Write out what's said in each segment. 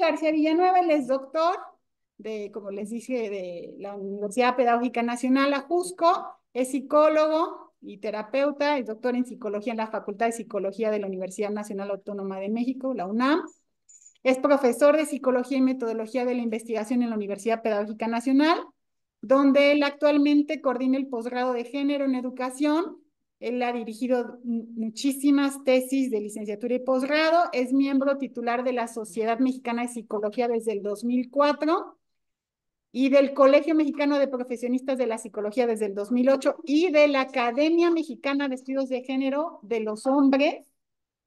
García Villanueva, él es doctor de, como les dije, de la Universidad Pedagógica Nacional Ajusco, es psicólogo y terapeuta, es doctor en psicología en la Facultad de Psicología de la Universidad Nacional Autónoma de México, la UNAM. Es profesor de psicología y metodología de la investigación en la Universidad Pedagógica Nacional, donde él actualmente coordina el posgrado de género en educación él ha dirigido muchísimas tesis de licenciatura y posgrado. Es miembro titular de la Sociedad Mexicana de Psicología desde el 2004 y del Colegio Mexicano de Profesionistas de la Psicología desde el 2008 y de la Academia Mexicana de Estudios de Género de los Hombres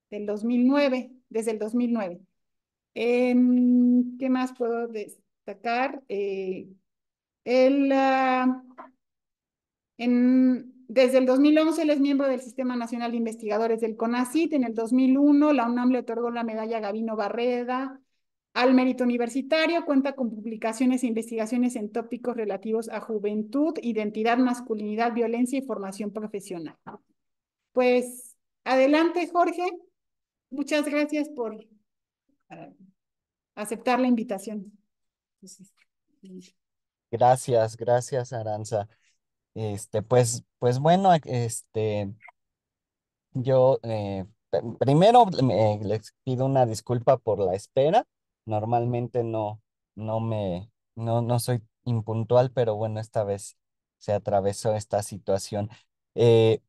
del 2009, desde el 2009. Em, ¿Qué más puedo destacar? Eh, ah, en desde el 2011 él es miembro del Sistema Nacional de Investigadores del CONACIT. En el 2001 la UNAM le otorgó la medalla Gavino Barreda al mérito universitario. Cuenta con publicaciones e investigaciones en tópicos relativos a juventud, identidad, masculinidad, violencia y formación profesional. Pues adelante, Jorge. Muchas gracias por aceptar la invitación. Gracias, gracias, Aranza. Este, pues, pues bueno, este, yo eh, primero les pido una disculpa por la espera. Normalmente no, no me, no, soy impuntual, pero bueno, esta vez se atravesó esta situación. Eh,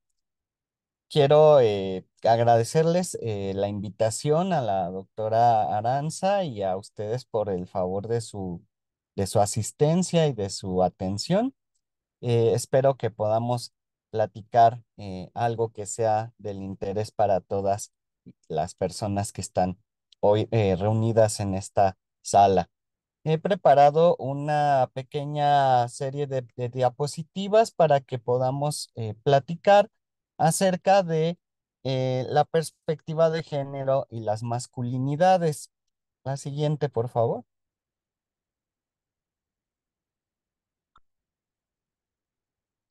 quiero eh, agradecerles la invitación a la doctora Aranza y a ustedes por el favor de su, de su asistencia y de su atención. Eh, espero que podamos platicar eh, algo que sea del interés para todas las personas que están hoy eh, reunidas en esta sala. He preparado una pequeña serie de, diapositivas para que podamos platicar acerca de la perspectiva de género y las masculinidades. La siguiente, por favor.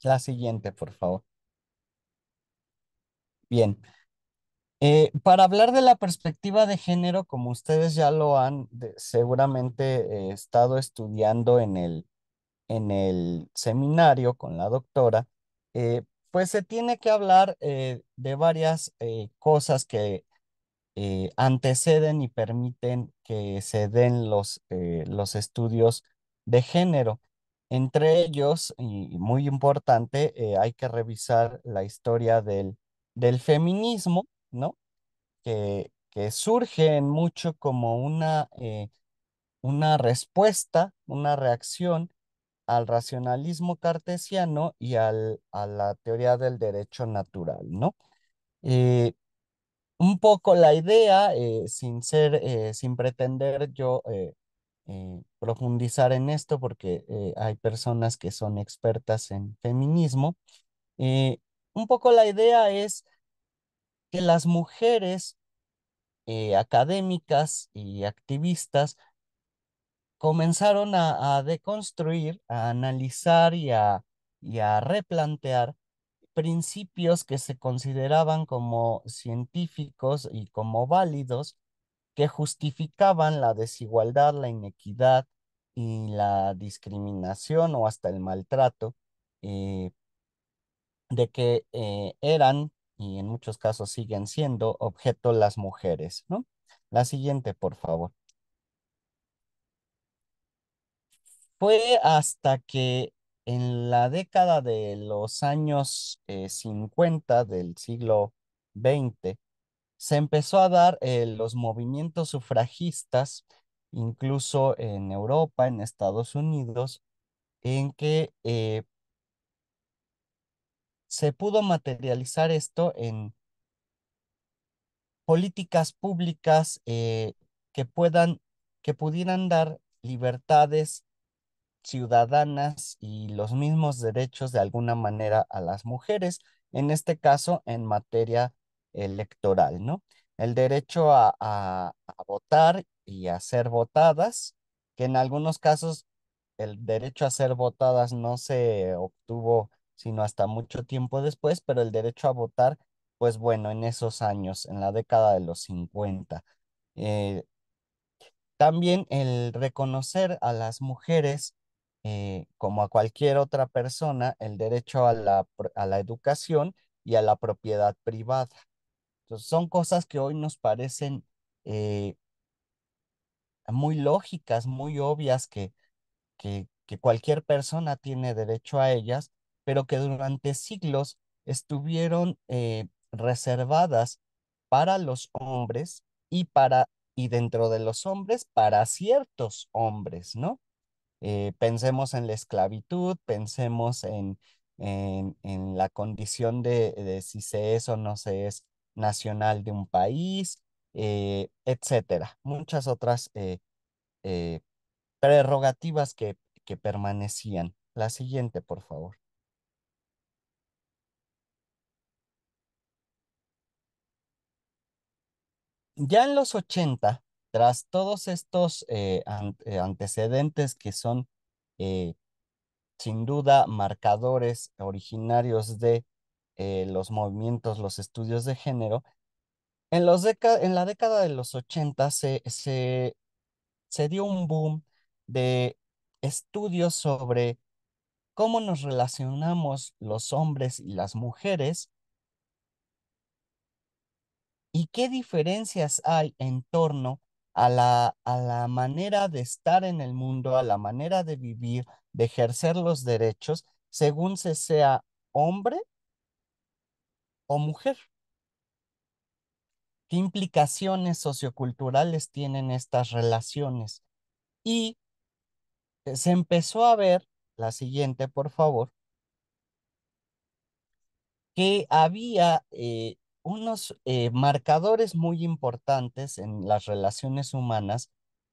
La siguiente, por favor. Bien. Eh, para hablar de la perspectiva de género, como ustedes ya lo han seguramente eh, estado estudiando en el, en el seminario con la doctora, eh, pues se tiene que hablar de varias cosas que anteceden y permiten que se den los, los estudios de género. Entre ellos, y muy importante, eh, hay que revisar la historia del, del feminismo, ¿no? Que, que surge en mucho como una, eh, una respuesta, una reacción al racionalismo cartesiano y al, a la teoría del derecho natural, ¿no? Eh, un poco la idea, sin ser, sin pretender yo eh, profundizar en esto porque eh, hay personas que son expertas en feminismo. Eh, un poco la idea es que las mujeres académicas y activistas comenzaron a, deconstruir, a analizar y y a replantear principios que se consideraban como científicos y como válidos que justificaban la desigualdad, la inequidad y la discriminación o hasta el maltrato eh, de que eh, eran y en muchos casos siguen siendo objeto las mujeres. ¿no? La siguiente, por favor. Fue hasta que en la década de los años 50 eh, del siglo XX, se empezó a dar eh, los movimientos sufragistas, incluso en Europa, en Estados Unidos, en que eh, se pudo materializar esto en políticas públicas eh, que puedan, que pudieran dar libertades ciudadanas y los mismos derechos de alguna manera a las mujeres, en este caso en materia electoral, ¿no? El derecho a, votar y a ser votadas, que en algunos casos el derecho a ser votadas no se obtuvo sino hasta mucho tiempo después, pero el derecho a votar, pues bueno, en esos años, en la década de los 50. Eh, también el reconocer a las mujeres eh, como a cualquier otra persona el derecho a a la educación y a la propiedad privada son cosas que hoy nos parecen eh, muy lógicas, muy obvias, que, que, que cualquier persona tiene derecho a ellas, pero que durante siglos estuvieron eh, reservadas para los hombres y para y dentro de los hombres para ciertos hombres, ¿no? Eh, pensemos en la esclavitud, pensemos en, en, la condición de, de, si se es o no se es nacional de un país, eh, etcétera. Muchas otras eh, eh, prerrogativas que, que permanecían. La siguiente, por favor. Ya en los 80, tras todos estos antecedentes que son sin duda marcadores originarios de eh, los movimientos, los estudios de género, en, los en la década de los 80 se, se dio un boom de estudios sobre cómo nos relacionamos los hombres y las mujeres y qué diferencias hay en torno a la, a la manera de estar en el mundo, a la manera de vivir, de ejercer los derechos, según se sea hombre mujer. ¿Qué implicaciones socioculturales tienen estas relaciones? Y se empezó a ver, la siguiente por favor, que había eh, unos eh, marcadores muy importantes en las relaciones humanas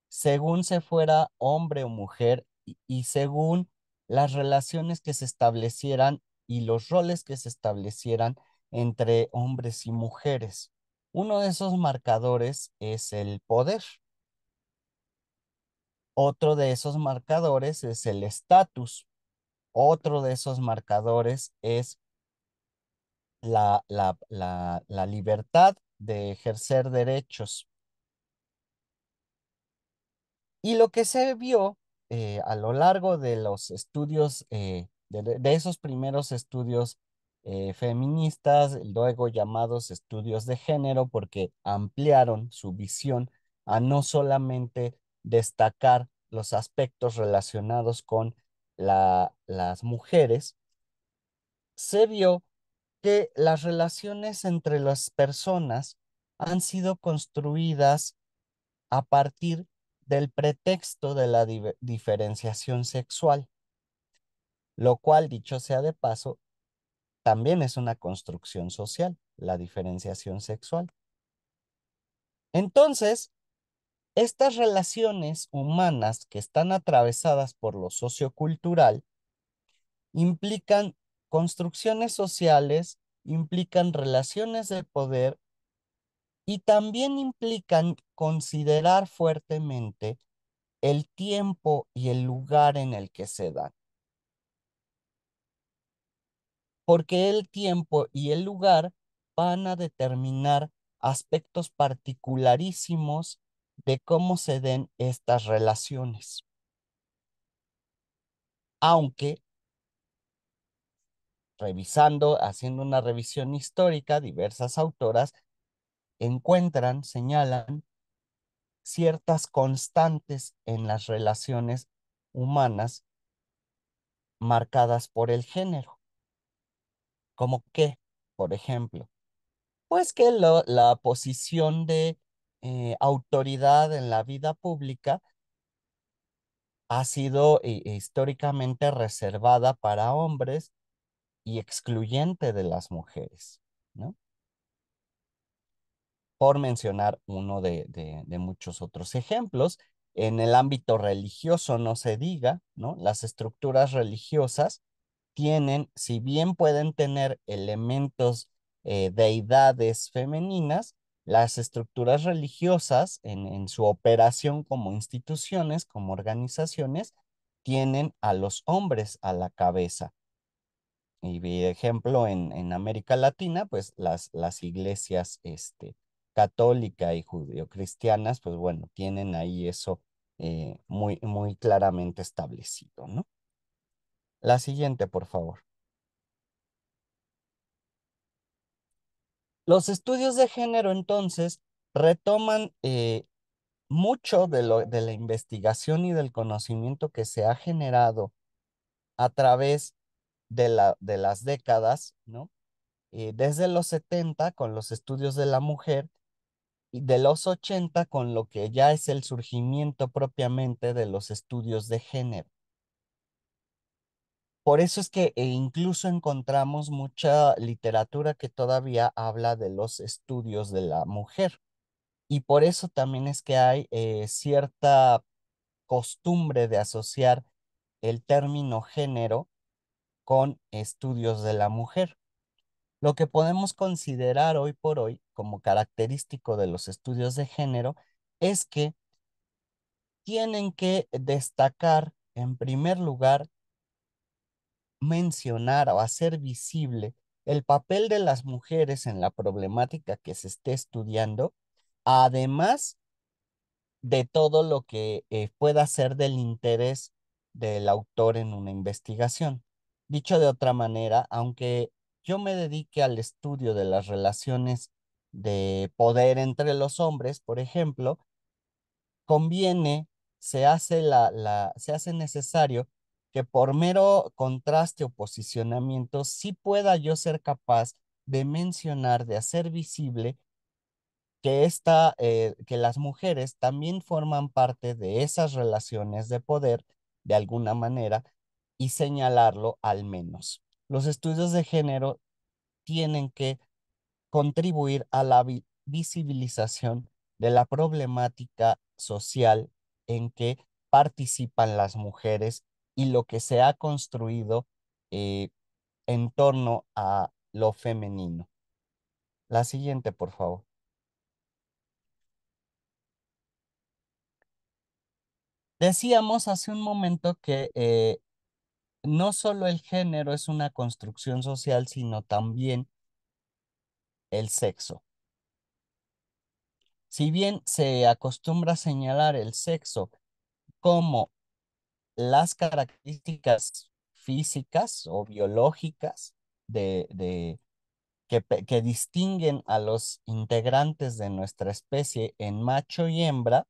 según se fuera hombre o mujer y, según las relaciones que se establecieran y los roles que se establecieran entre hombres y mujeres. Uno de esos marcadores es el poder. Otro de esos marcadores es el estatus. Otro de esos marcadores es la, libertad de ejercer derechos. Y lo que se vio eh, a lo largo de los estudios, eh, de, de, esos primeros estudios eh, feministas, luego llamados estudios de género, porque ampliaron su visión a no solamente destacar los aspectos relacionados con las mujeres, se vio que las relaciones entre las personas han sido construidas a partir del pretexto de la diferenciación sexual, lo cual, dicho sea de paso, también es una construcción social, la diferenciación sexual. Entonces, estas relaciones humanas que están atravesadas por lo sociocultural implican construcciones sociales, implican relaciones de poder y también implican considerar fuertemente el tiempo y el lugar en el que se dan. porque el tiempo y el lugar van a determinar aspectos particularísimos de cómo se den estas relaciones. Aunque, revisando, haciendo una revisión histórica, diversas autoras encuentran, señalan ciertas constantes en las relaciones humanas marcadas por el género. ¿Cómo qué? Por ejemplo, pues que la posición de eh, autoridad en la vida pública ha sido eh, históricamente reservada para hombres y excluyente de las mujeres, ¿no? Por mencionar uno de, de muchos otros ejemplos, en el ámbito religioso no se diga, ¿no? Las estructuras religiosas tienen, si bien pueden tener elementos eh, deidades femeninas, las estructuras religiosas en, su operación como instituciones, como organizaciones, tienen a los hombres a la cabeza. Y por ejemplo, en, América Latina, pues las, las iglesias este, católica y judeocristianas, pues bueno, tienen ahí eso eh, muy, muy claramente establecido, ¿no? La siguiente, por favor. Los estudios de género, entonces, retoman eh, mucho de, lo, de la investigación y del conocimiento que se ha generado a través de, las décadas, ¿no? Eh, desde los 70 con los estudios de la mujer y de los 80 con lo que ya es el surgimiento propiamente de los estudios de género. Por eso es que e incluso encontramos mucha literatura que todavía habla de los estudios de la mujer. Y por eso también es que hay eh, cierta costumbre de asociar el término género con estudios de la mujer. Lo que podemos considerar hoy por hoy como característico de los estudios de género es que tienen que destacar en primer lugar mencionar o hacer visible el papel de las mujeres en la problemática que se esté estudiando, además de todo lo que eh, pueda ser del interés del autor en una investigación. Dicho de otra manera, aunque yo me dedique al estudio de las relaciones de poder entre los hombres, por ejemplo, conviene, se hace, la, la, se hace necesario por mero contraste o posicionamiento si pueda yo ser capaz de mencionar, de hacer visible que, esta, eh, que las mujeres también forman parte de esas relaciones de poder de alguna manera y señalarlo al menos. Los estudios de género tienen que contribuir a la visibilización de la problemática social en que participan las mujeres y lo que se ha construido eh, en torno a lo femenino. La siguiente, por favor. Decíamos hace un momento que eh, no solo el género es una construcción social, sino también el sexo. Si bien se acostumbra señalar el sexo como las características físicas o biológicas de, que, distinguen a los integrantes de nuestra especie en macho y hembra,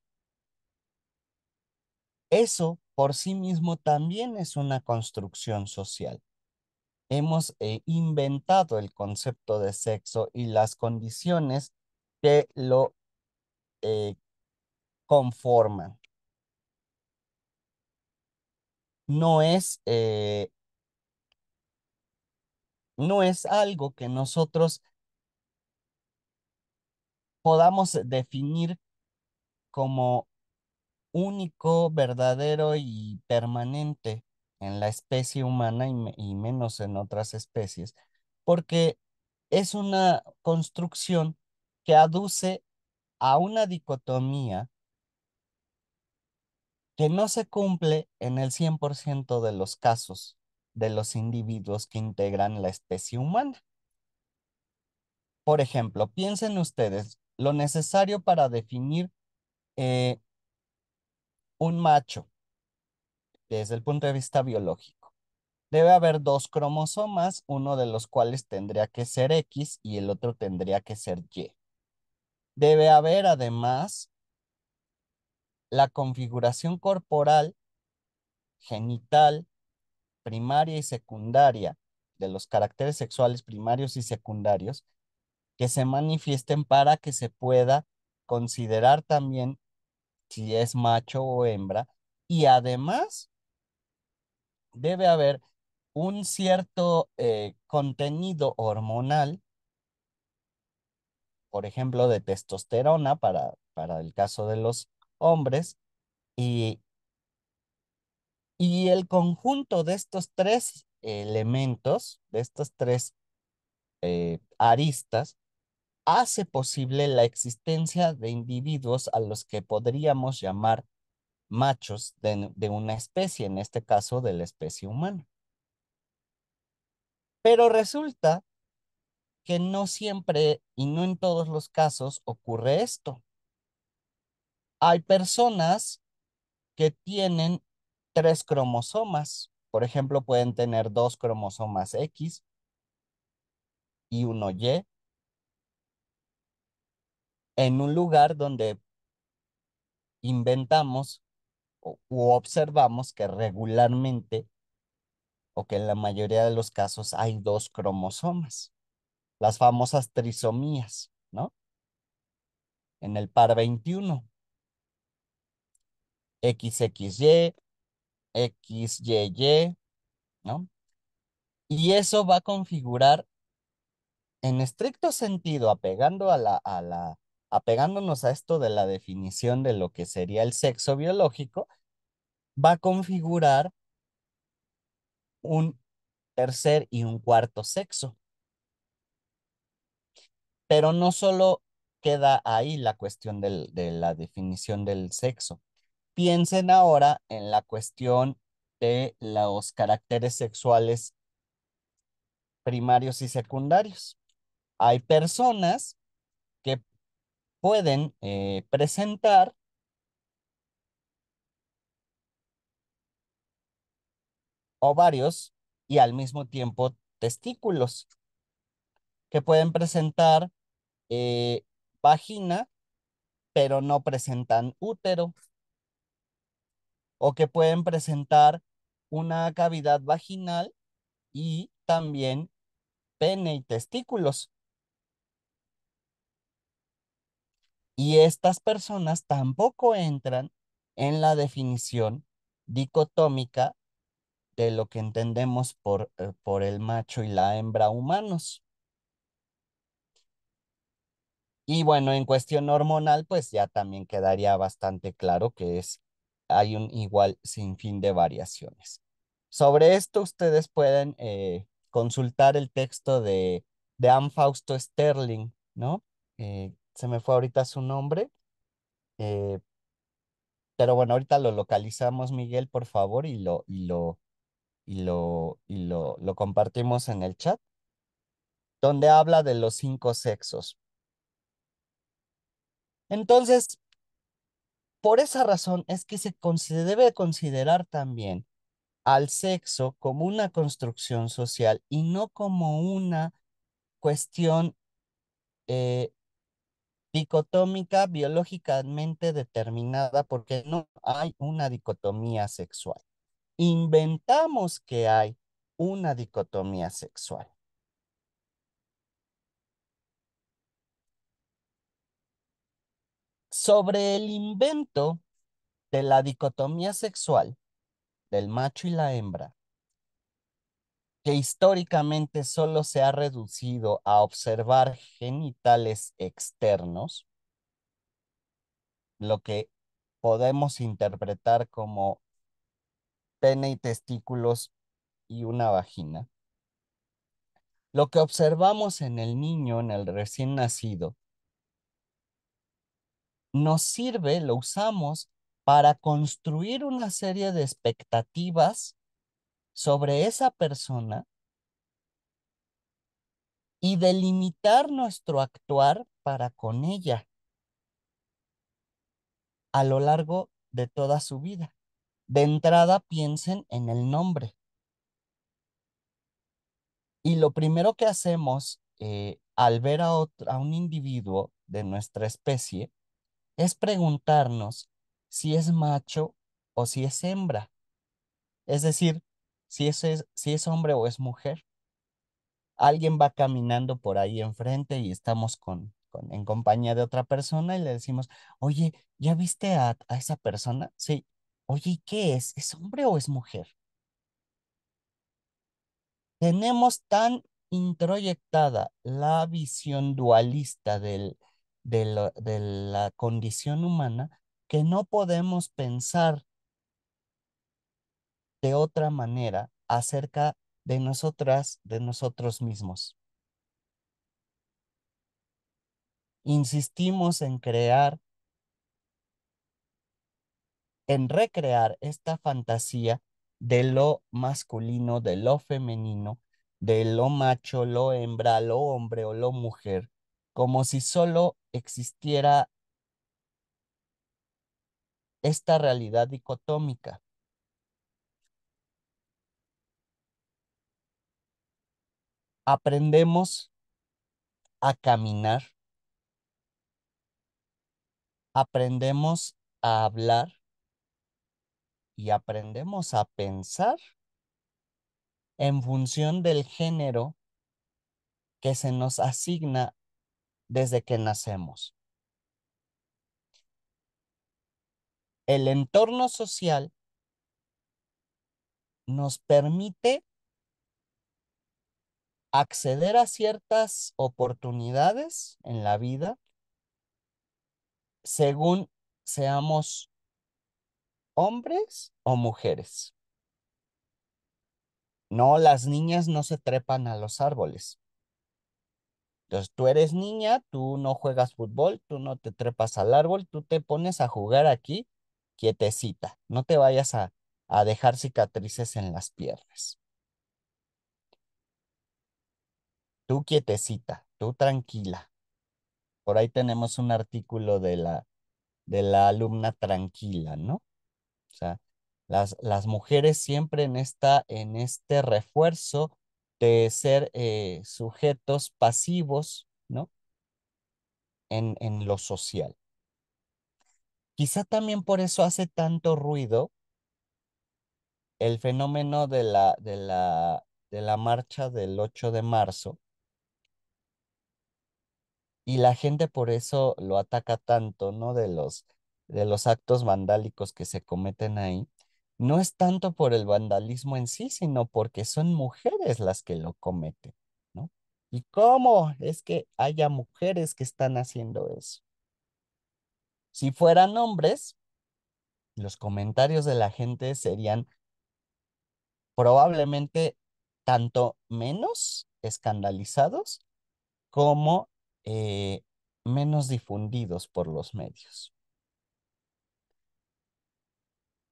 eso por sí mismo también es una construcción social. Hemos eh, inventado el concepto de sexo y las condiciones que lo eh, conforman no es, eh, no es algo que nosotros podamos definir como único, verdadero y permanente en la especie humana y menos en otras especies, porque es una construcción que aduce a una dicotomía que no se cumple en el 100% de los casos de los individuos que integran la especie humana. Por ejemplo, piensen ustedes, lo necesario para definir eh, un macho desde el punto de vista biológico. Debe haber dos cromosomas, uno de los cuales tendría que ser X y el otro tendría que ser Y. Debe haber además la configuración corporal, genital, primaria y secundaria de los caracteres sexuales primarios y secundarios que se manifiesten para que se pueda considerar también si es macho o hembra y además debe haber un cierto eh, contenido hormonal, por ejemplo, de testosterona para, para el caso de los hombres y, y el conjunto de estos tres elementos, de estos tres eh, aristas, hace posible la existencia de individuos a los que podríamos llamar machos de una especie, en este caso de la especie humana. Pero resulta que no siempre y no en todos los casos ocurre esto. Hay personas que tienen tres cromosomas. Por ejemplo, pueden tener dos cromosomas X y uno Y en un lugar donde inventamos o observamos que regularmente o que en la mayoría de los casos hay dos cromosomas, las famosas trisomías, ¿no? En el par 21. XXY, XYY, ¿no? Y eso va a configurar en estricto sentido, a la, a la, apegándonos a esto de la definición de lo que sería el sexo biológico, va a configurar un tercer y un cuarto sexo. Pero no solo queda ahí la cuestión de la definición del sexo. Piensen ahora en la cuestión de los caracteres sexuales primarios y secundarios. Hay personas que pueden eh, presentar ovarios y al mismo tiempo testículos, que pueden presentar eh, vagina, pero no presentan útero, o que pueden presentar una cavidad vaginal y también pene y testículos. Y estas personas tampoco entran en la definición dicotómica de lo que entendemos por, eh, por el macho y la hembra humanos. Y bueno, en cuestión hormonal, pues ya también quedaría bastante claro que es hay un igual sin fin de variaciones. Sobre esto ustedes pueden eh, consultar el texto de, de Anne Fausto Sterling, ¿no? Eh, se me fue ahorita su nombre. Eh, pero bueno, ahorita lo localizamos, Miguel, por favor, y lo, y lo, y lo, y lo, lo compartimos en el chat, donde habla de los cinco sexos. Entonces, por esa razón es que se debe considerar también al sexo como una construcción social y no como una cuestión eh, dicotómica biológicamente determinada porque no hay una dicotomía sexual. Inventamos que hay una dicotomía sexual. sobre el invento de la dicotomía sexual del macho y la hembra, que históricamente solo se ha reducido a observar genitales externos, lo que podemos interpretar como pene y testículos y una vagina. Lo que observamos en el niño, en el recién nacido, nos sirve, lo usamos para construir una serie de expectativas sobre esa persona y delimitar nuestro actuar para con ella a lo largo de toda su vida. De entrada piensen en el nombre. Y lo primero que hacemos eh, al ver a, a un individuo de nuestra especie es preguntarnos si es macho o si es hembra. Es decir, si es, si es hombre o es mujer. Alguien va caminando por ahí enfrente y estamos con, en compañía de otra persona y le decimos, oye, ¿ya viste a, esa persona? Sí. Oye, ¿y ¿qué es? ¿Es hombre o es mujer? Tenemos tan introyectada la visión dualista del, de la, de la condición humana que no podemos pensar de otra manera acerca de nosotras, de nosotros mismos. Insistimos en crear, en recrear esta fantasía de lo masculino, de lo femenino, de lo macho, lo hembra, lo hombre o lo mujer, como si solo existiera esta realidad dicotómica. Aprendemos a caminar, aprendemos a hablar y aprendemos a pensar en función del género que se nos asigna desde que nacemos. El entorno social nos permite acceder a ciertas oportunidades en la vida según seamos hombres o mujeres. No, las niñas no se trepan a los árboles. Entonces tú eres niña, tú no juegas fútbol, tú no te trepas al árbol, tú te pones a jugar aquí quietecita, no te vayas a, a dejar cicatrices en las piernas. Tú quietecita, tú tranquila. Por ahí tenemos un artículo de la, de la alumna tranquila, ¿no? O sea, las, las mujeres siempre en, esta, en este refuerzo de ser eh, sujetos pasivos, ¿no? En, en lo social. Quizá también por eso hace tanto ruido el fenómeno de la, de la, de la marcha del 8 de marzo. Y la gente por eso lo ataca tanto, ¿no? De los, de los actos vandálicos que se cometen ahí no es tanto por el vandalismo en sí, sino porque son mujeres las que lo cometen, ¿no? ¿Y cómo es que haya mujeres que están haciendo eso? Si fueran hombres, los comentarios de la gente serían probablemente tanto menos escandalizados como eh, menos difundidos por los medios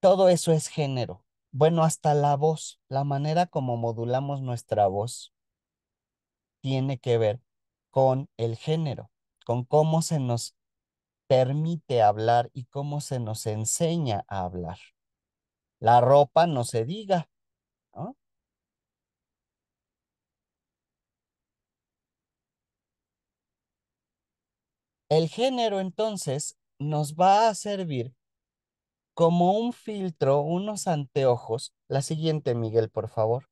todo eso es género. Bueno, hasta la voz, la manera como modulamos nuestra voz tiene que ver con el género, con cómo se nos permite hablar y cómo se nos enseña a hablar. La ropa no se diga. El género entonces nos va a servir como un filtro, unos anteojos. La siguiente, Miguel, por favor.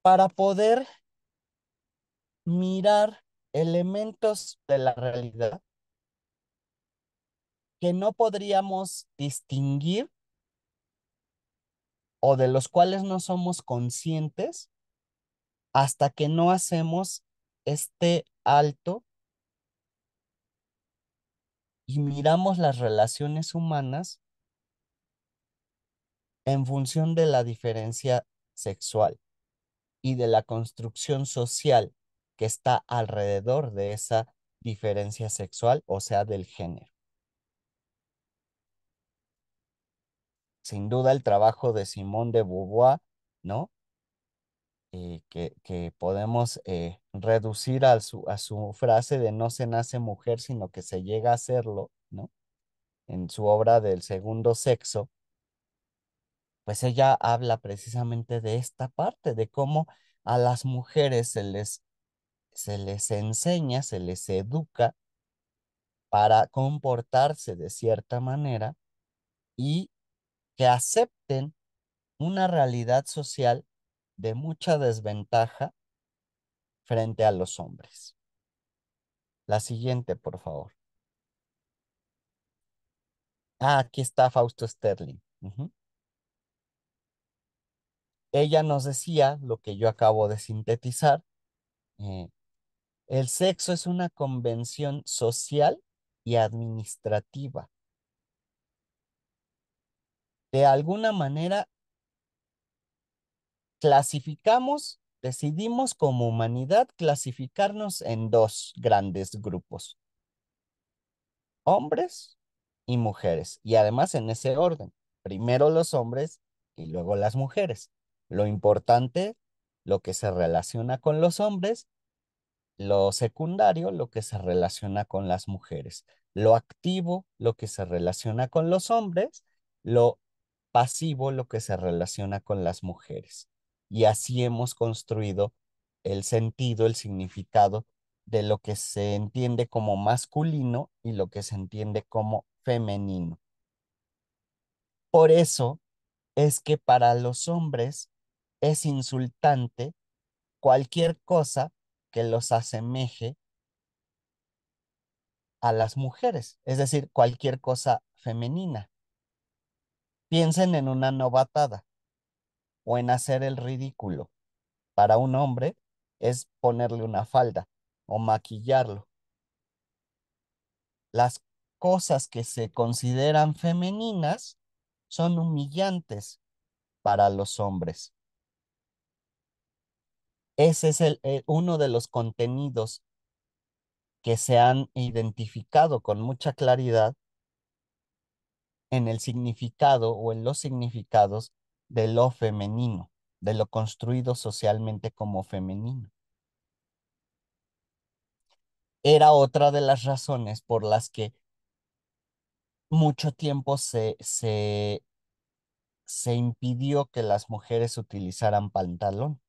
Para poder mirar elementos de la realidad que no podríamos distinguir o de los cuales no somos conscientes hasta que no hacemos este alto y miramos las relaciones humanas en función de la diferencia sexual y de la construcción social que está alrededor de esa diferencia sexual, o sea, del género. Sin duda el trabajo de Simone de Beauvoir, ¿no? Eh, que, podemos eh, reducir a su, a su frase de no se nace mujer, sino que se llega a serlo, ¿no? En su obra del segundo sexo, pues ella habla precisamente de esta parte, de cómo a las mujeres se les, se les enseña, se les educa para comportarse de cierta manera y que acepten una realidad social de mucha desventaja frente a los hombres. La siguiente, por favor. Ah, aquí está Fausto Sterling. Ella nos decía lo que yo acabo de sintetizar. Eh, el sexo es una convención social y administrativa. De alguna manera clasificamos, decidimos como humanidad clasificarnos en dos grandes grupos, hombres y mujeres, y además en ese orden, primero los hombres y luego las mujeres. Lo importante, lo que se relaciona con los hombres, lo secundario, lo que se relaciona con las mujeres, lo activo, lo que se relaciona con los hombres, lo pasivo, lo que se relaciona con las mujeres y así hemos construido el sentido, el significado de lo que se entiende como masculino y lo que se entiende como femenino. Por eso es que para los hombres es insultante cualquier cosa que los asemeje a las mujeres, es decir, cualquier cosa femenina. Piensen en una novatada o en hacer el ridículo. Para un hombre es ponerle una falda o maquillarlo. Las cosas que se consideran femeninas son humillantes para los hombres. Ese es eh, uno de los contenidos que se han identificado con mucha claridad en el significado o en los significados de lo femenino, de lo construido socialmente como femenino. Era otra de las razones por las que mucho tiempo se, se, se impidió que las mujeres utilizaran pantalón,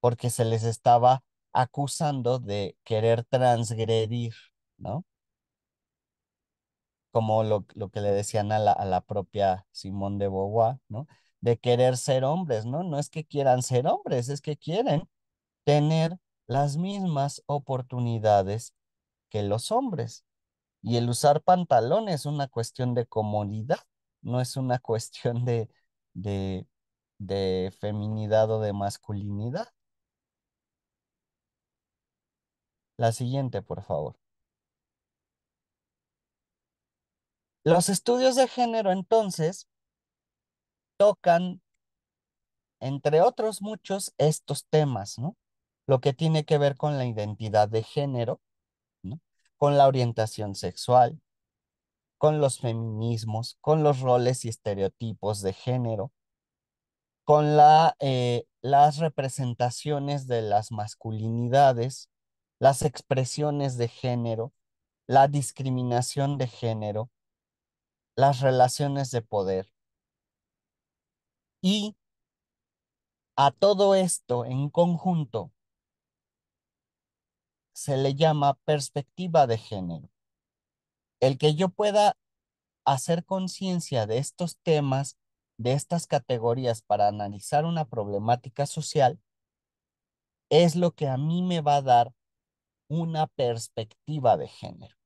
porque se les estaba acusando de querer transgredir, ¿no? como lo, que le decían a la, propia Simón de Beauvoir, ¿no? De querer ser hombres, ¿no? No es que quieran ser hombres, es que quieren tener las mismas oportunidades que los hombres. Y el usar pantalones es una cuestión de comodidad, no es una cuestión de, de, de feminidad o de masculinidad. La siguiente, por favor. Los estudios de género entonces tocan, entre otros muchos, estos temas, ¿no? Lo que tiene que ver con la identidad de género, Con la orientación sexual, con los feminismos, con los roles y estereotipos de género, con eh, las representaciones de las masculinidades, las expresiones de género, la discriminación de género, las relaciones de poder. Y a todo esto en conjunto se le llama perspectiva de género. El que yo pueda hacer conciencia de estos temas, de estas categorías para analizar una problemática social, es lo que a mí me va a dar una perspectiva de género.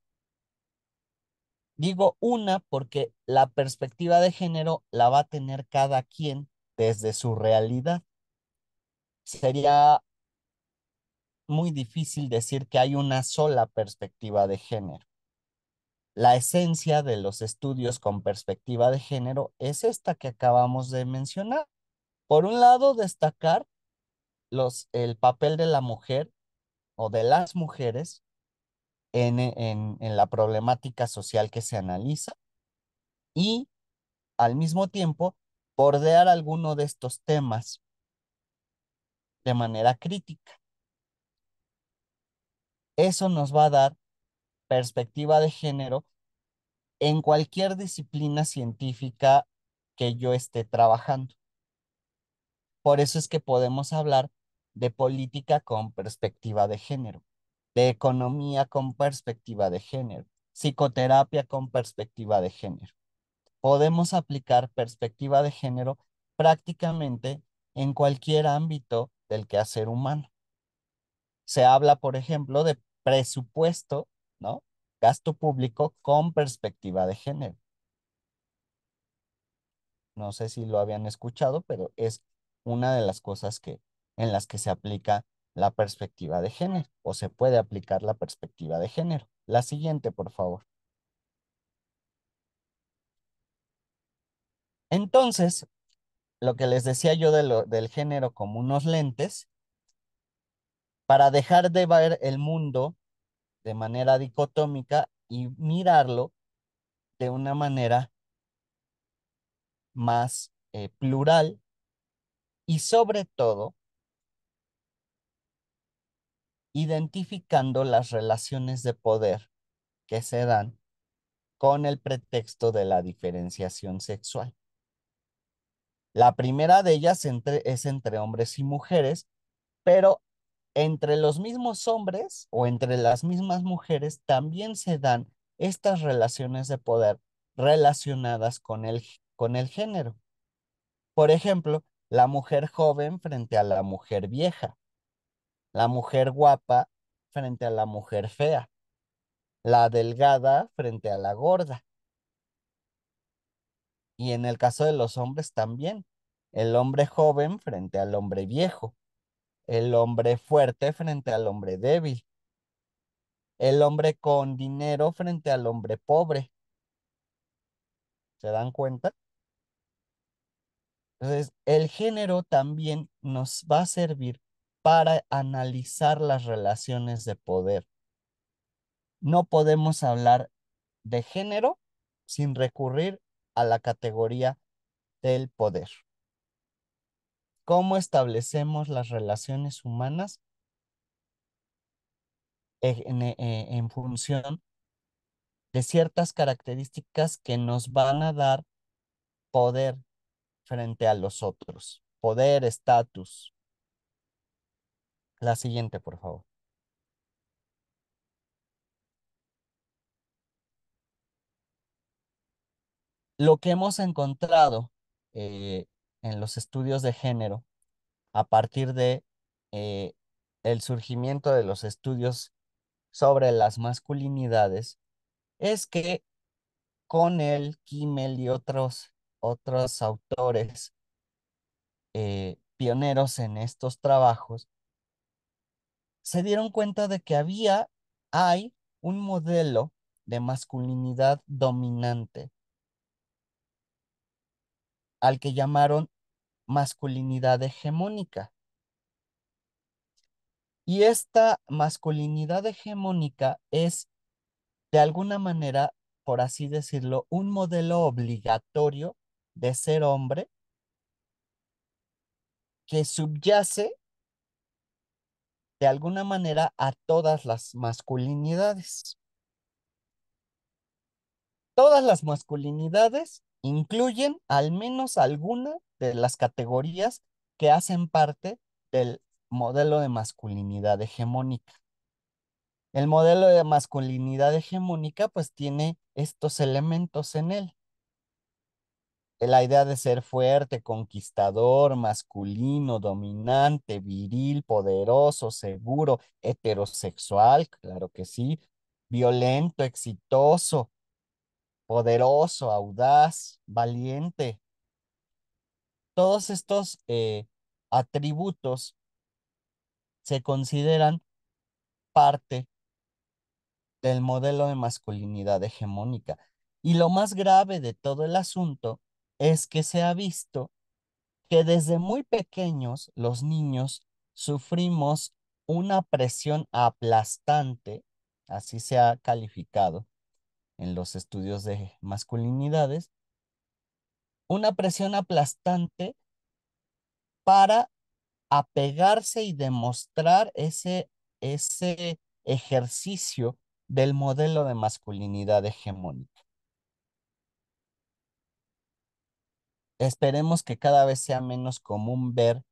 Digo una porque la perspectiva de género la va a tener cada quien desde su realidad. Sería muy difícil decir que hay una sola perspectiva de género. La esencia de los estudios con perspectiva de género es esta que acabamos de mencionar. Por un lado, destacar los, el papel de la mujer o de las mujeres en, la problemática social que se analiza y al mismo tiempo bordear alguno de estos temas de manera crítica. Eso nos va a dar perspectiva de género en cualquier disciplina científica que yo esté trabajando. Por eso es que podemos hablar de política con perspectiva de género de economía con perspectiva de género, psicoterapia con perspectiva de género. Podemos aplicar perspectiva de género prácticamente en cualquier ámbito del quehacer humano. Se habla, por ejemplo, de presupuesto, ¿no? Gasto público con perspectiva de género. No sé si lo habían escuchado, pero es una de las cosas que, en las que se aplica la perspectiva de género o se puede aplicar la perspectiva de género. La siguiente, por favor. Entonces, lo que les decía yo del género como unos lentes, para dejar de ver el mundo de manera dicotómica y mirarlo de una manera más eh, plural y sobre todo identificando las relaciones de poder que se dan con el pretexto de la diferenciación sexual. La primera de ellas es entre hombres y mujeres, pero entre los mismos hombres o entre las mismas mujeres también se dan estas relaciones de poder relacionadas con el, con el género. Por ejemplo, la mujer joven frente a la mujer vieja, la mujer guapa frente a la mujer fea, la delgada frente a la gorda. Y en el caso de los hombres también, el hombre joven frente al hombre viejo, el hombre fuerte frente al hombre débil, el hombre con dinero frente al hombre pobre. ¿Se dan cuenta? Entonces, el género también nos va a servir para analizar las relaciones de poder. No podemos hablar de género sin recurrir a la categoría del poder. ¿Cómo establecemos las relaciones humanas e-, e-, en, función de ciertas características que nos van a dar poder frente a los otros? Poder, estatus, la siguiente, por favor. Lo que hemos encontrado eh, en los estudios de género a partir de eh, el surgimiento de los estudios sobre las masculinidades es que con el Kimmel y otros, otros autores eh, pioneros en estos trabajos se dieron cuenta de que había, hay un modelo de masculinidad dominante al que llamaron masculinidad hegemónica. Y esta masculinidad hegemónica es, de alguna manera, por así decirlo, un modelo obligatorio de ser hombre que subyace de alguna manera a todas las masculinidades. Todas las masculinidades incluyen al menos alguna de las categorías que hacen parte del modelo de masculinidad hegemónica. El modelo de masculinidad hegemónica pues tiene estos elementos en él. Eh, la idea de ser fuerte, conquistador, masculino, dominante, viril, poderoso, seguro, heterosexual, claro que sí, violento, exitoso, poderoso, audaz, valiente. Todos estos eh, atributos se consideran parte del modelo de masculinidad hegemónica. Y lo más grave de todo el asunto es que se ha visto que desde muy pequeños los niños sufrimos una presión aplastante, así se ha calificado en los estudios de masculinidades, una presión aplastante para apegarse y demostrar ese, ese ejercicio del modelo de masculinidad hegemónica. esperemos que cada vez sea menos común ver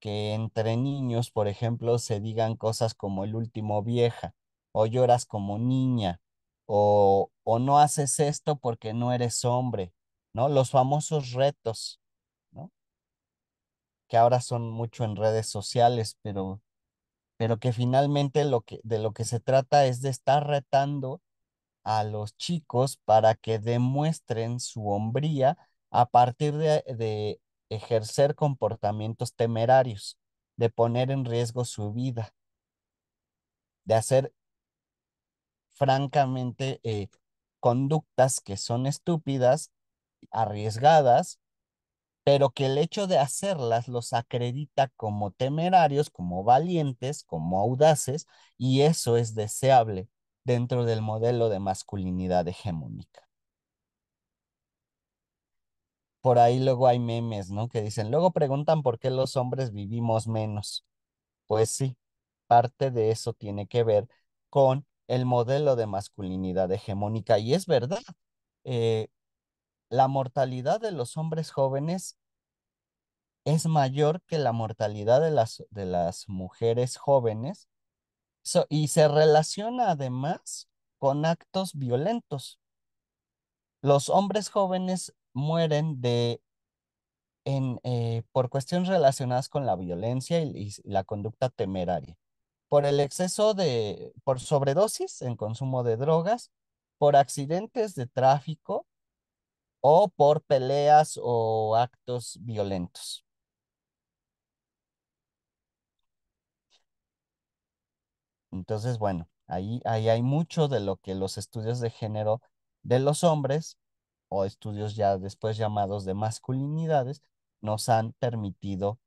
que entre niños, por ejemplo, se digan cosas como el último vieja, o lloras como niña, o, o no haces esto porque no eres hombre, ¿no? Los famosos retos, ¿no? Que ahora son mucho en redes sociales, pero, pero que finalmente lo que, de lo que se trata es de estar retando a los chicos para que demuestren su hombría a partir de, ejercer comportamientos temerarios, de poner en riesgo su vida, de hacer francamente eh, conductas que son estúpidas, arriesgadas, pero que el hecho de hacerlas los acredita como temerarios, como valientes, como audaces, y eso es deseable dentro del modelo de masculinidad hegemónica por ahí luego hay memes, ¿no? Que dicen, luego preguntan por qué los hombres vivimos menos. Pues sí, parte de eso tiene que ver con el modelo de masculinidad hegemónica. Y es verdad, eh, la mortalidad de los hombres jóvenes es mayor que la mortalidad de las, de las mujeres jóvenes y se relaciona además con actos violentos. Los hombres jóvenes mueren de, en, eh, por cuestiones relacionadas con la violencia y, la conducta temeraria, por el exceso de, por sobredosis en consumo de drogas, por accidentes de tráfico o por peleas o actos violentos. Entonces, bueno, ahí, ahí hay mucho de lo que los estudios de género de los hombres o estudios ya después llamados de masculinidades nos han permitido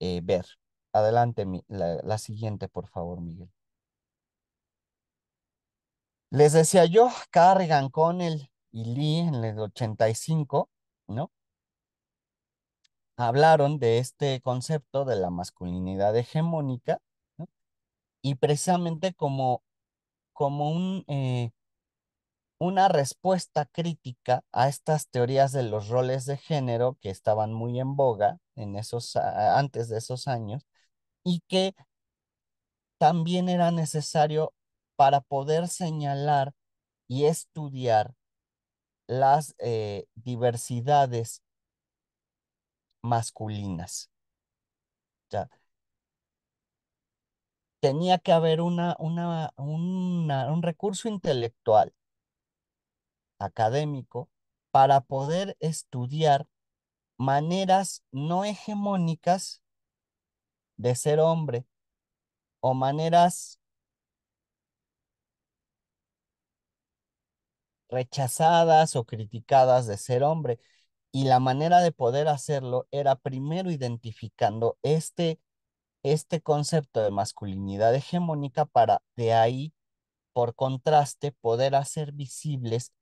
eh, ver. Adelante, la, siguiente, por favor, Miguel. Les decía yo, cargan con el y Lee en el 85, ¿no? Hablaron de este concepto de la masculinidad hegemónica, ¿no? Y precisamente como, como un, eh, una respuesta crítica a estas teorías de los roles de género que estaban muy en boga en esos, antes de esos años y que también era necesario para poder señalar y estudiar las eh, diversidades masculinas. Tenía que haber una, un recurso intelectual académico para poder estudiar maneras no hegemónicas de ser hombre o maneras rechazadas o criticadas de ser hombre. Y la manera de poder hacerlo era primero identificando este, este concepto de masculinidad hegemónica para de ahí, por contraste, poder hacer visibles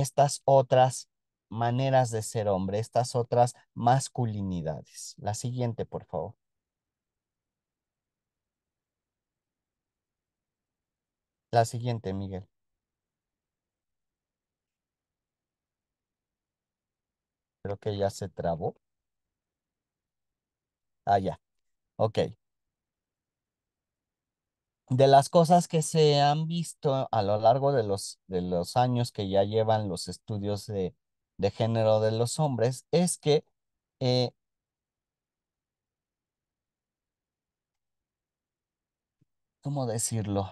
estas otras maneras de ser hombre, estas otras masculinidades. La siguiente, por favor. La siguiente, Miguel. Creo que ya se trabó. Ah, ya. Ok de las cosas que se han visto a lo largo de los, de los años que ya llevan los estudios de, género de los hombres es que eh ¿cómo decirlo?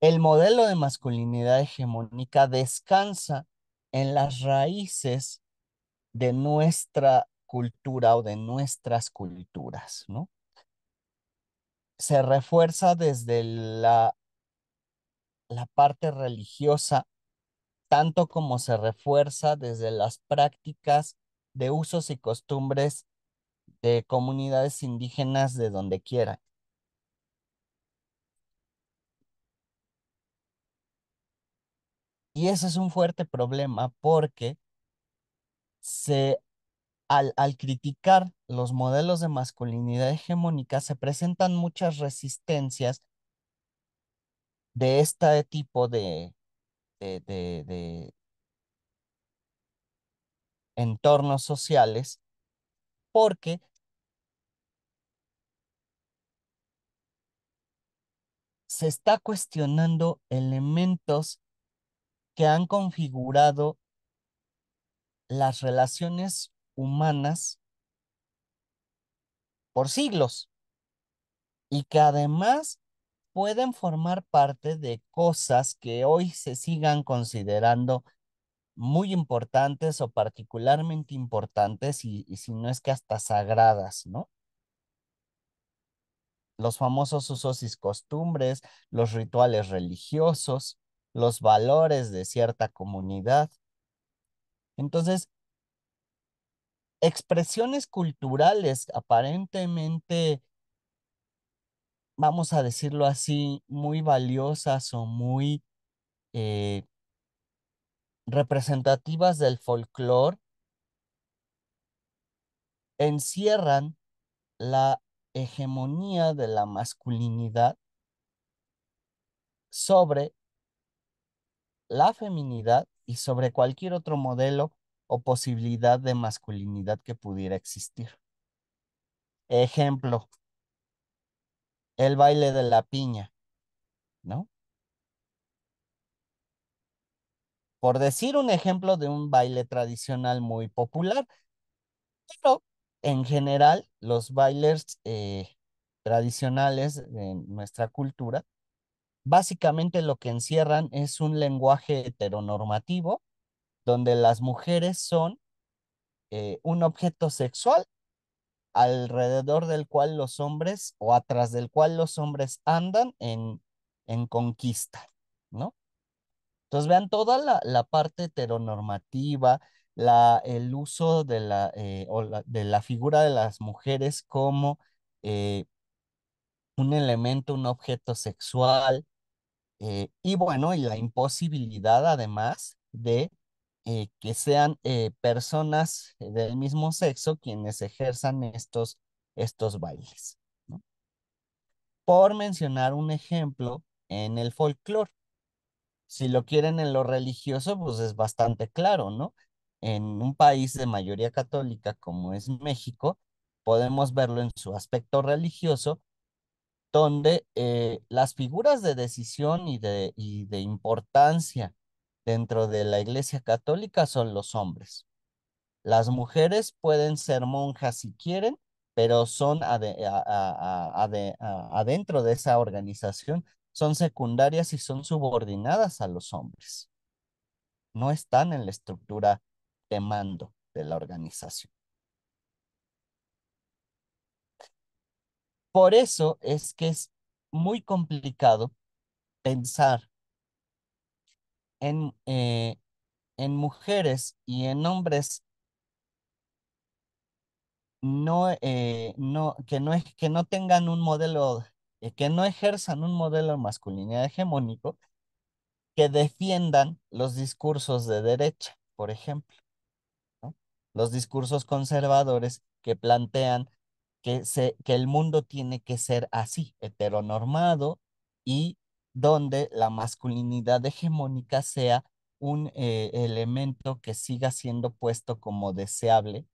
El modelo de masculinidad hegemónica descansa en las raíces de nuestra cultura o de nuestras culturas, ¿no? Se refuerza desde la, la parte religiosa, tanto como se refuerza desde las prácticas de usos y costumbres de comunidades indígenas de donde quiera. Y eso es un fuerte problema porque se al, criticar los modelos de masculinidad hegemónica, se presentan muchas resistencias de este tipo de, de, de entornos sociales, porque se está cuestionando elementos que han configurado las relaciones humanas por siglos y que además pueden formar parte de cosas que hoy se sigan considerando muy importantes o particularmente importantes y, si no es que hasta sagradas, ¿no? Los famosos usos y costumbres, los rituales religiosos, los valores de cierta comunidad. Entonces, expresiones culturales aparentemente, vamos a decirlo así, muy valiosas o muy eh, representativas del folclore, encierran la hegemonía de la masculinidad sobre la feminidad y sobre cualquier otro modelo o posibilidad de masculinidad que pudiera existir. Ejemplo, el baile de la piña, ¿no? Por decir un ejemplo de un baile tradicional muy popular, pero en general los bailers eh, tradicionales de nuestra cultura básicamente lo que encierran es un lenguaje heteronormativo donde las mujeres son eh, un objeto sexual alrededor del cual los hombres o atrás del cual los hombres andan en, en conquista, ¿no? Entonces vean toda la, parte heteronormativa, la, el uso de la, eh, o de la figura de las mujeres como eh, un elemento, un objeto sexual, y bueno, y la imposibilidad además de eh, que sean eh, personas del mismo sexo quienes ejerzan estos, estos bailes. Por mencionar un ejemplo en el folclore. Si lo quieren en lo religioso, pues es bastante claro, ¿no? En un país de mayoría católica como es México, podemos verlo en su aspecto religioso, donde eh, las figuras de decisión y de importancia dentro de la Iglesia Católica son los hombres. Las mujeres pueden ser monjas si quieren, pero son adentro de esa organización, son secundarias y son subordinadas a los hombres. No están en la estructura de mando de la organización. Por eso es que es muy complicado pensar eh, en, mujeres y en hombres no, eh, no, que, no, que no tengan un modelo, eh, que no ejerzan un modelo de masculinidad hegemónico, que defiendan los discursos de derecha, por ejemplo, los discursos conservadores que plantean que, se, que el mundo tiene que ser así, heteronormado y donde la masculinidad hegemónica sea un eh, elemento que siga siendo puesto como deseable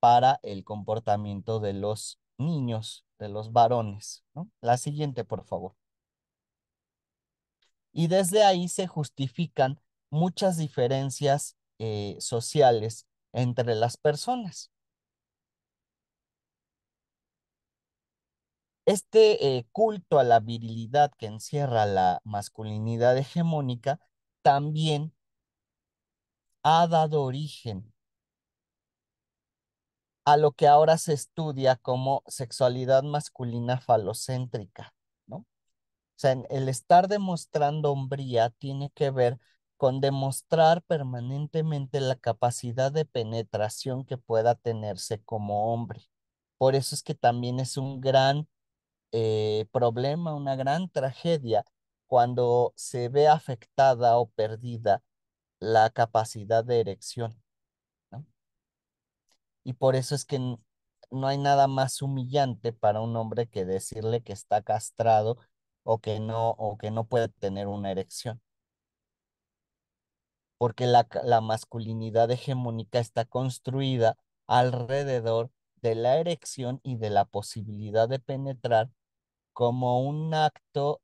para el comportamiento de los niños, de los varones. La siguiente, por favor. Y desde ahí se justifican muchas diferencias eh, sociales entre las personas. Este eh, culto a la virilidad que encierra la masculinidad hegemónica también ha dado origen a lo que ahora se estudia como sexualidad masculina falocéntrica, ¿no? O sea, el estar demostrando hombría tiene que ver con demostrar permanentemente la capacidad de penetración que pueda tenerse como hombre. Por eso es que también es un gran eh, problema, una gran tragedia, cuando se ve afectada o perdida la capacidad de erección. Y por eso es que no hay nada más humillante para un hombre que decirle que está castrado o que no, o que no puede tener una erección. Porque la masculinidad hegemónica está construida alrededor de la erección y de la posibilidad de penetrar como un acto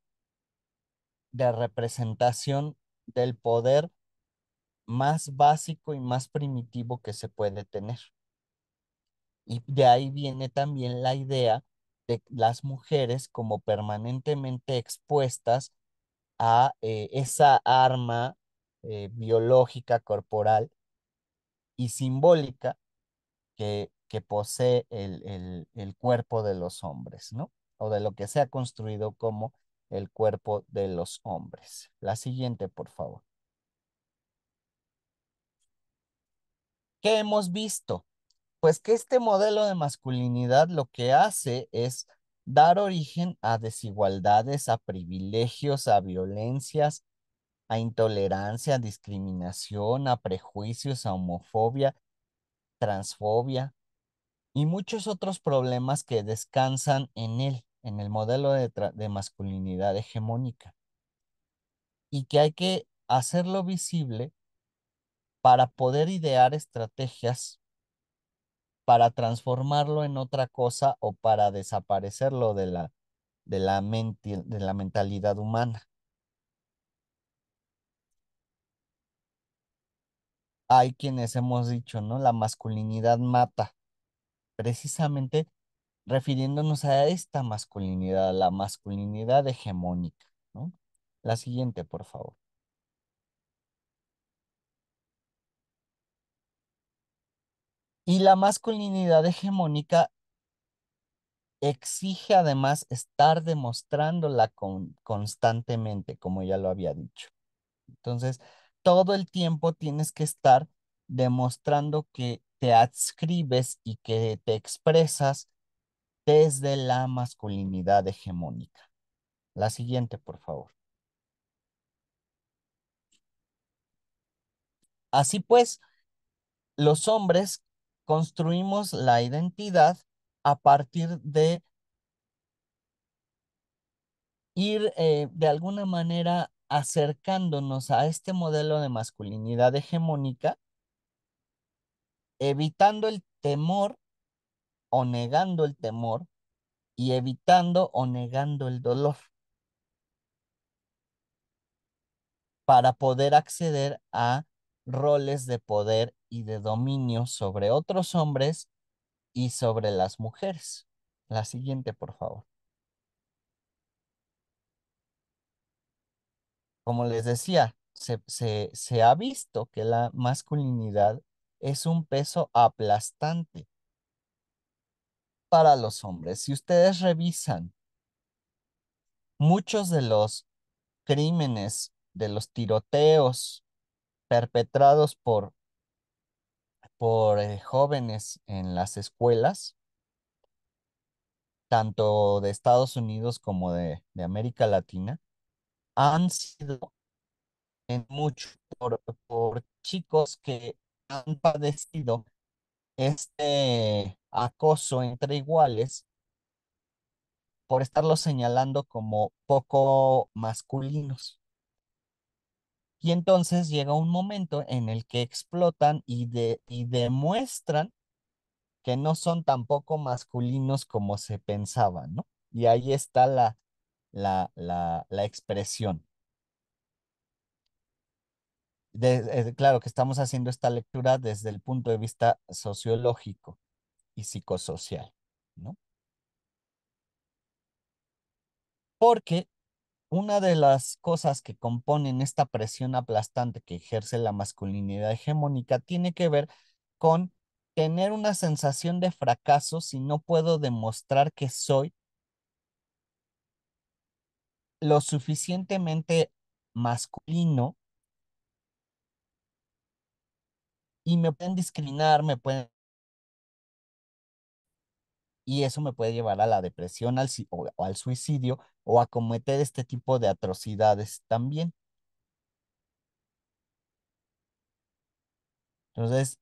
de representación del poder más básico y más primitivo que se puede tener. Y de ahí viene también la idea de las mujeres como permanentemente expuestas a eh, esa arma eh, biológica, corporal y simbólica que, que posee el, el cuerpo de los hombres, ¿no? o de lo que se ha construido como el cuerpo de los hombres. La siguiente, por favor. ¿Qué hemos visto? Pues que este modelo de masculinidad lo que hace es dar origen a desigualdades, a privilegios, a violencias, a intolerancia, a discriminación, a prejuicios, a homofobia, transfobia, y muchos otros problemas que descansan en él, en el modelo de, masculinidad hegemónica, y que hay que hacerlo visible para poder idear estrategias para transformarlo en otra cosa o para desaparecerlo de la, de la, de la mentalidad humana. Hay quienes hemos dicho, ¿no? La masculinidad mata precisamente refiriéndonos a esta masculinidad, la masculinidad hegemónica. La siguiente, por favor. Y la masculinidad hegemónica exige además estar demostrándola constantemente, como ya lo había dicho. Entonces, todo el tiempo tienes que estar demostrando que te adscribes y que te expresas desde la masculinidad hegemónica. La siguiente, por favor. Así pues, los hombres construimos la identidad a partir de ir eh, de alguna manera acercándonos a este modelo de masculinidad hegemónica evitando el temor o negando el temor y evitando o negando el dolor para poder acceder a roles de poder y de dominio sobre otros hombres y sobre las mujeres. La siguiente, por favor. Como les decía, se, ha visto que la masculinidad es un peso aplastante para los hombres. Si ustedes revisan muchos de los crímenes, de los tiroteos perpetrados por, por eh, jóvenes en las escuelas, tanto de Estados Unidos como de, América Latina, han sido en mucho por chicos que han padecido este acoso entre iguales por estarlos señalando como poco masculinos. Y entonces llega un momento en el que explotan y, de, y demuestran que no son tan poco masculinos como se pensaba. ¿no? Y ahí está la, la, la, la expresión. Eh, claro que estamos haciendo esta lectura desde el punto de vista sociológico y psicosocial, ¿no? Porque una de las cosas que componen esta presión aplastante que ejerce la masculinidad hegemónica tiene que ver con tener una sensación de fracaso si no puedo demostrar que soy lo suficientemente masculino y me pueden discriminar, me pueden... Y eso me puede llevar a la depresión al, o, al suicidio o a cometer este tipo de atrocidades también. Entonces,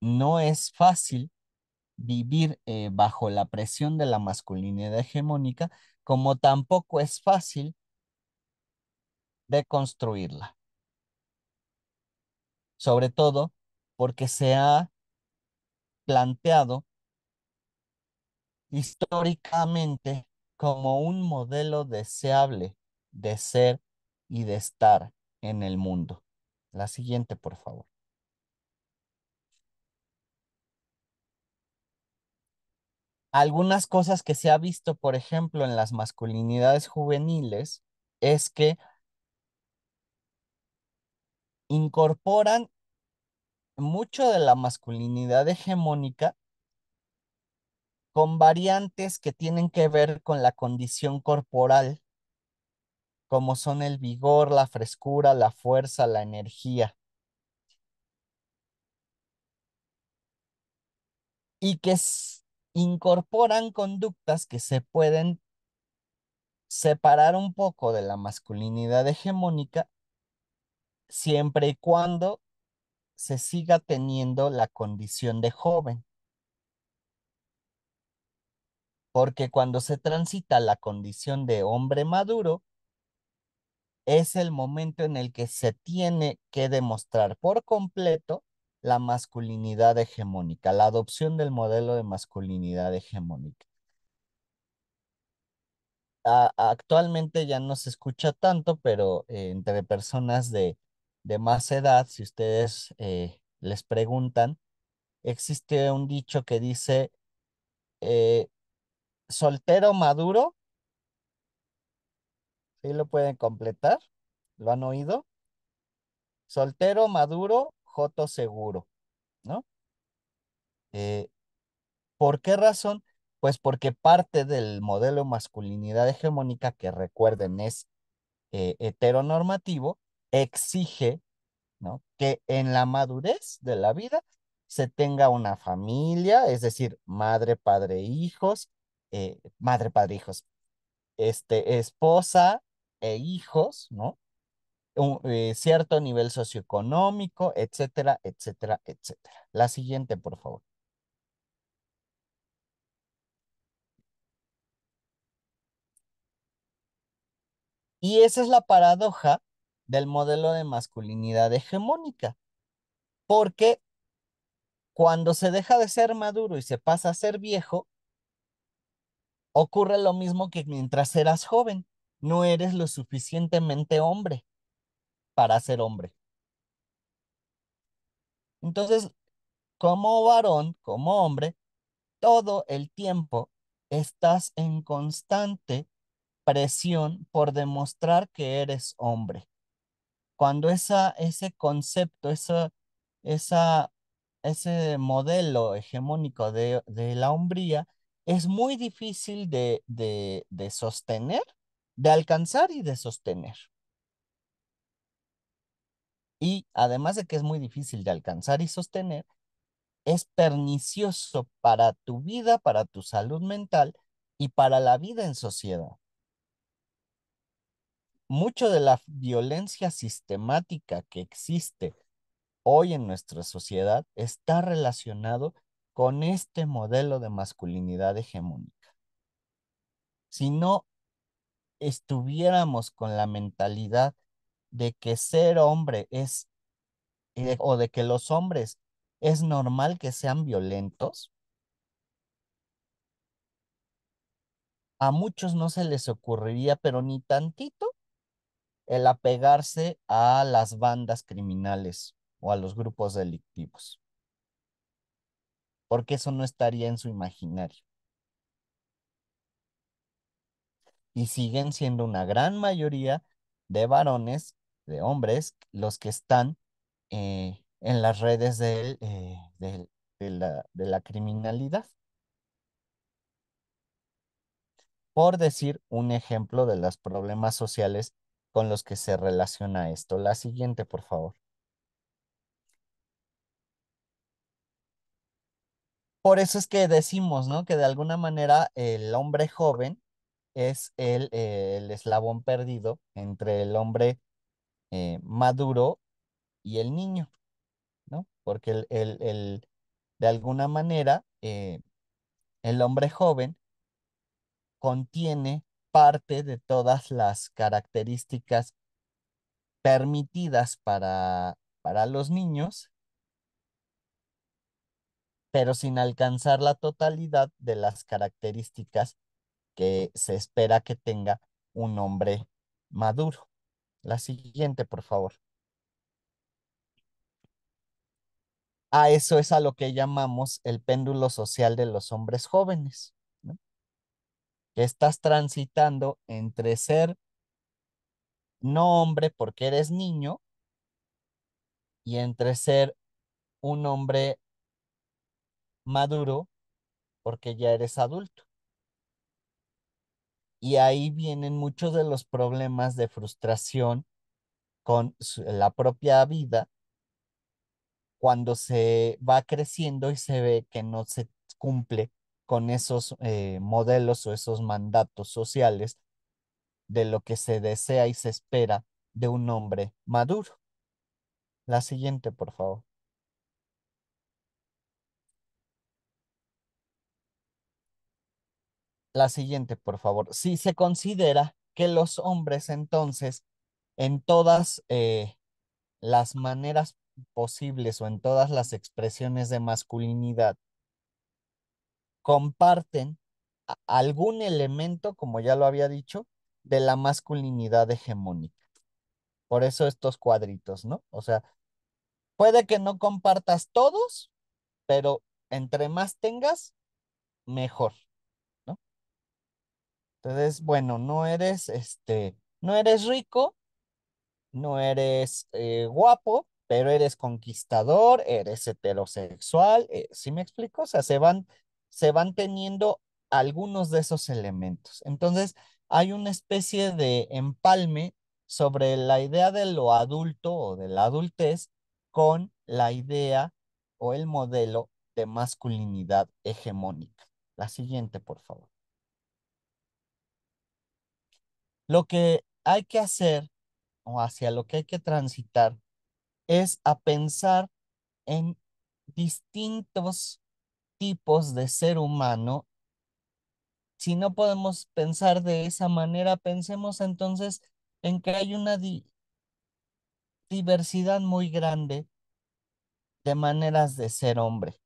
no es fácil vivir eh, bajo la presión de la masculinidad hegemónica, como tampoco es fácil deconstruirla. Sobre todo porque se ha planteado históricamente como un modelo deseable de ser y de estar en el mundo. La siguiente, por favor. Algunas cosas que se ha visto, por ejemplo, en las masculinidades juveniles es que incorporan mucho de la masculinidad hegemónica con variantes que tienen que ver con la condición corporal, como son el vigor, la frescura, la fuerza, la energía. Y que incorporan conductas que se pueden separar un poco de la masculinidad hegemónica siempre y cuando se siga teniendo la condición de joven. Porque cuando se transita la condición de hombre maduro, es el momento en el que se tiene que demostrar por completo la masculinidad hegemónica, la adopción del modelo de masculinidad hegemónica. actualmente ya no se escucha tanto, pero eh, entre personas de de más edad, si ustedes eh, les preguntan, existe un dicho que dice, eh, soltero maduro, ¿sí lo pueden completar? ¿Lo han oído? Soltero maduro, joto seguro, ¿no? Eh, ¿Por qué razón? Pues porque parte del modelo masculinidad hegemónica, que recuerden es heteronormativo, exige ¿no? que en la madurez de la vida se tenga una familia, es decir, madre, padre, hijos, eh, madre, padre, hijos, este, esposa e hijos, ¿no? Un, eh, cierto nivel socioeconómico, etcétera, etcétera, etcétera. La siguiente, por favor. Y esa es la paradoja del modelo de masculinidad hegemónica. Porque cuando se deja de ser maduro y se pasa a ser viejo, ocurre lo mismo que mientras eras joven. No eres lo suficientemente hombre para ser hombre. Entonces, como varón, como hombre, todo el tiempo estás en constante presión por demostrar que eres hombre cuando esa, ese concepto, ese modelo hegemónico de, la hombría es muy difícil de sostener, de alcanzar y de sostener. Y además de que es muy difícil de alcanzar y sostener, es pernicioso para tu vida, para tu salud mental y para la vida en sociedad mucho de la violencia sistemática que existe hoy en nuestra sociedad está relacionado con este modelo de masculinidad hegemónica. Si no estuviéramos con la mentalidad de que ser hombre es, eh, o de que los hombres es normal que sean violentos, a muchos no se les ocurriría, pero ni tantito, el apegarse a las bandas criminales o a los grupos delictivos. Porque eso no estaría en su imaginario. Y siguen siendo una gran mayoría de varones, de hombres, los que están eh, en las redes eh, de, la, de la criminalidad. Por decir un ejemplo de los problemas sociales con los que se relaciona esto. La siguiente, por favor. Por eso es que decimos, ¿no? Que de alguna manera el hombre joven es el, eh, eslabón perdido entre el hombre eh, maduro y el niño, ¿no? Porque el, de alguna manera eh, el hombre joven contiene parte de todas las características permitidas para, para los niños, pero sin alcanzar la totalidad de las características que se espera que tenga un hombre maduro. La siguiente, por favor. A eso es a lo que llamamos el péndulo social de los hombres jóvenes que estás transitando entre ser no hombre porque eres niño y entre ser un hombre maduro porque ya eres adulto. Y ahí vienen muchos de los problemas de frustración con la propia vida cuando se va creciendo y se ve que no se cumple con esos eh, modelos o esos mandatos sociales de lo que se desea y se espera de un hombre maduro. La siguiente, por favor. La siguiente, por favor. Si se considera que los hombres entonces, en todas eh, las maneras posibles o en todas las expresiones de masculinidad, comparten algún elemento, como ya lo había dicho, de la masculinidad hegemónica. Por eso estos cuadritos, ¿no? O sea, puede que no compartas todos, pero entre más tengas, mejor, ¿no? Entonces, bueno, no eres, este, no eres rico, no eres eh, guapo, pero eres conquistador, eres heterosexual, eh, ¿sí me explico? O sea, se van se van teniendo algunos de esos elementos. Entonces, hay una especie de empalme sobre la idea de lo adulto o de la adultez con la idea o el modelo de masculinidad hegemónica. La siguiente, por favor. Lo que hay que hacer o hacia lo que hay que transitar es a pensar en distintos de ser humano, si no podemos pensar de esa manera, pensemos entonces en que hay una diversidad muy grande de maneras de ser hombre.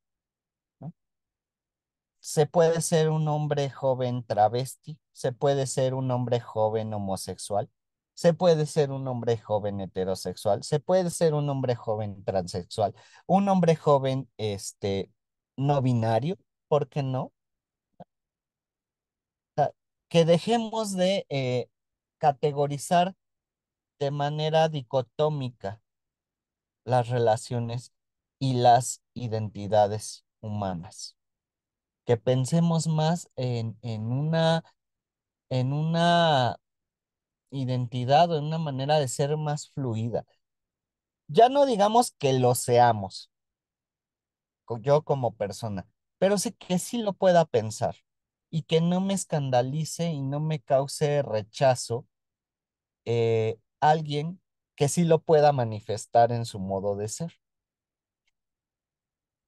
Se puede ser un hombre joven travesti, se puede ser un hombre joven homosexual, se puede ser un hombre joven heterosexual, se puede ser un hombre joven transexual, un hombre joven este, no binario, ¿por qué no? que dejemos de eh, categorizar de manera dicotómica las relaciones y las identidades humanas. Que pensemos más en, una, en una identidad o en una manera de ser más fluida. Ya no digamos que lo seamos, yo como persona, pero sé que sí lo pueda pensar y que no me escandalice y no me cause rechazo eh, alguien que sí lo pueda manifestar en su modo de ser.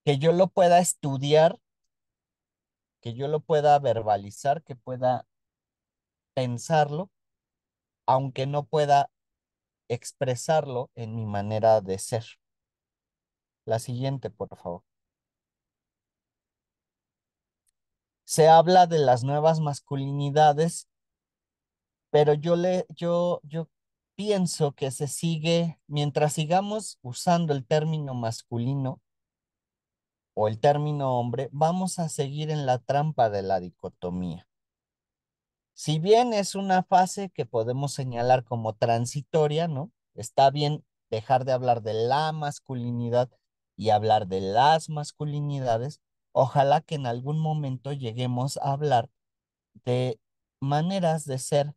Que yo lo pueda estudiar, que yo lo pueda verbalizar, que pueda pensarlo, aunque no pueda expresarlo en mi manera de ser. La siguiente, por favor. se habla de las nuevas masculinidades, pero yo, le, yo, yo pienso que se sigue, mientras sigamos usando el término masculino o el término hombre, vamos a seguir en la trampa de la dicotomía. Si bien es una fase que podemos señalar como transitoria, ¿no? Está bien dejar de hablar de la masculinidad y hablar de las masculinidades, Ojalá que en algún momento lleguemos a hablar de maneras de ser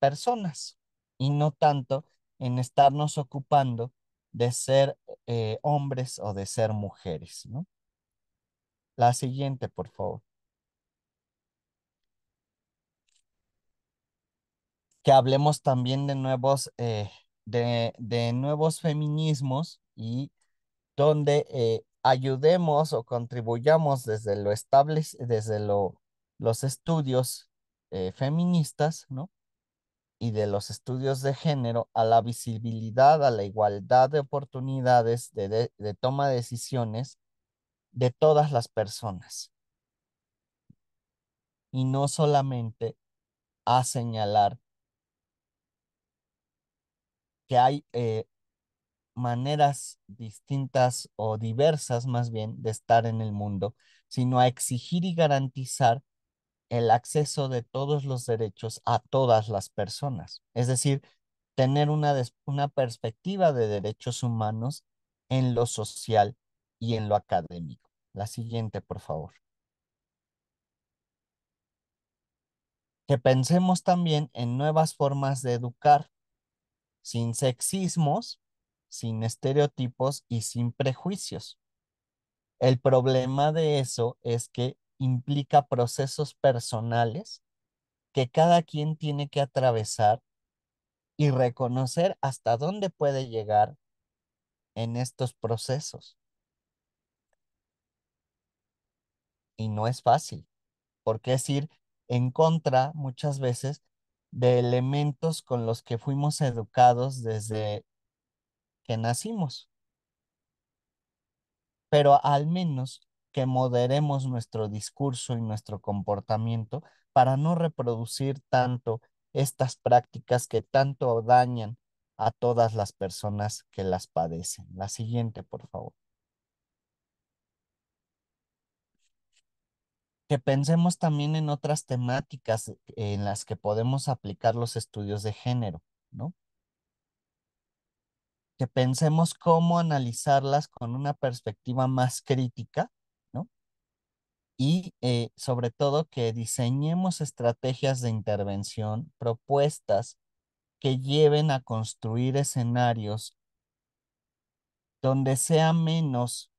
personas y no tanto en estarnos ocupando de ser eh, hombres o de ser mujeres. ¿no? La siguiente, por favor. Que hablemos también de nuevos, eh, de, nuevos feminismos y donde eh, ayudemos o contribuyamos desde lo desde lo, los estudios eh, feministas, ¿no? Y de los estudios de género a la visibilidad, a la igualdad de oportunidades de, toma de decisiones de todas las personas. Y no solamente a señalar que hay eh, maneras distintas o diversas más bien de estar en el mundo, sino a exigir y garantizar el acceso de todos los derechos a todas las personas. Es decir, tener una, perspectiva de derechos humanos en lo social y en lo académico. La siguiente, por favor. Que pensemos también en nuevas formas de educar sin sexismos, sin estereotipos y sin prejuicios. El problema de eso es que implica procesos personales que cada quien tiene que atravesar y reconocer hasta dónde puede llegar en estos procesos. Y no es fácil, porque es ir en contra muchas veces de elementos con los que fuimos educados desde que nacimos. Pero al menos que moderemos nuestro discurso y nuestro comportamiento para no reproducir tanto estas prácticas que tanto dañan a todas las personas que las padecen. La siguiente, por favor. Que pensemos también en otras temáticas eh, en las que podemos aplicar los estudios de género, ¿no? que pensemos cómo analizarlas con una perspectiva más crítica, ¿no? Y eh, sobre todo que diseñemos estrategias de intervención, propuestas que lleven a construir escenarios donde sea menos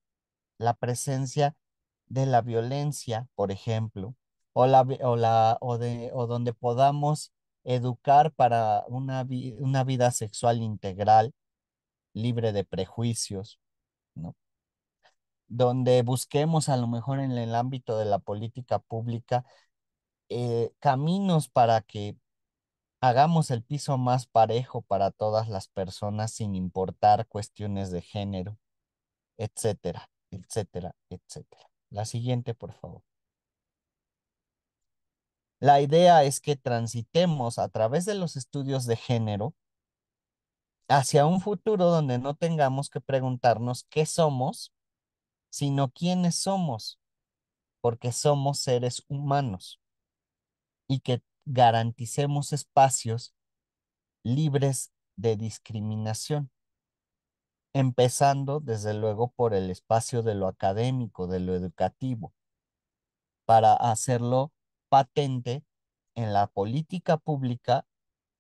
la presencia de la violencia, por ejemplo, o, o, donde podamos educar para una vida sexual integral, libre de prejuicios, ¿no? Donde busquemos a lo mejor en el ámbito de la política pública eh, caminos para que hagamos el piso más parejo para todas las personas sin importar cuestiones de género, etcétera, etcétera, etcétera. La siguiente, por favor. La idea es que transitemos a través de los estudios de género hacia un futuro donde no tengamos que preguntarnos qué somos, sino quiénes somos, porque somos seres humanos y que garanticemos espacios libres de discriminación, empezando desde luego por el espacio de lo académico, de lo educativo, para hacerlo patente en la política pública,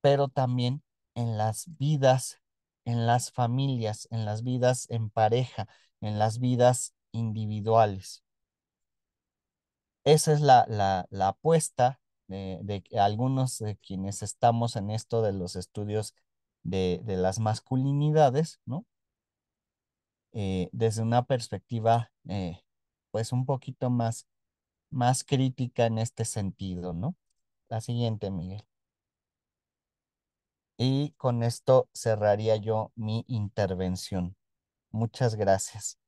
pero también en las vidas, en las familias, en las vidas en pareja, en las vidas individuales. Esa es la, la, la apuesta de, de, algunos de quienes estamos en esto de los estudios de, de las masculinidades, ¿no? Eh, desde una perspectiva, eh, pues, un poquito más, más crítica en este sentido, ¿no? La siguiente, Miguel. Y con esto cerraría yo mi intervención. Muchas gracias.